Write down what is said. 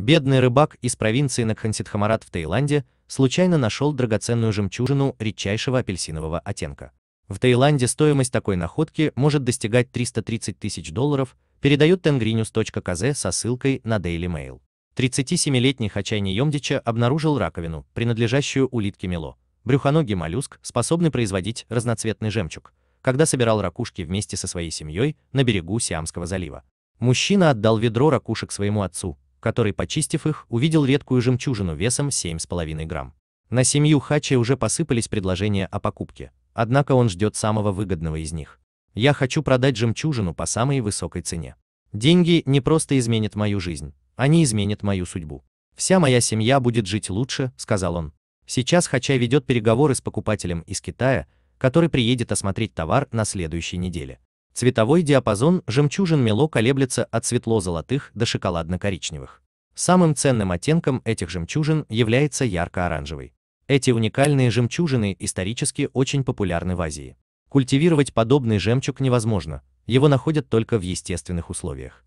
Бедный рыбак из провинции Накханситхамарат в Таиланде случайно нашел драгоценную жемчужину редчайшего апельсинового оттенка. В Таиланде стоимость такой находки может достигать 330 тысяч долларов, передает tengrinews.kz со ссылкой на Daily Mail. 37-летний Хачай Ниемдича обнаружил раковину, принадлежащую улитке мело. Брюхоногий моллюск, способный производить разноцветный жемчуг, когда собирал ракушки вместе со своей семьей на берегу Сиамского залива. Мужчина отдал ведро ракушек своему отцу, который, почистив их, увидел редкую жемчужину весом 7,5 грамм. На семью Хачи уже посыпались предложения о покупке, однако он ждет самого выгодного из них. Я хочу продать жемчужину по самой высокой цене. Деньги не просто изменят мою жизнь, они изменят мою судьбу. Вся моя семья будет жить лучше, сказал он. Сейчас Хачай ведет переговоры с покупателем из Китая, который приедет осмотреть товар на следующей неделе. Цветовой диапазон жемчужин мело колеблется от светло-золотых до шоколадно-коричневых. Самым ценным оттенком этих жемчужин является ярко-оранжевый. Эти уникальные жемчужины исторически очень популярны в Азии. Культивировать подобный жемчуг невозможно, его находят только в естественных условиях.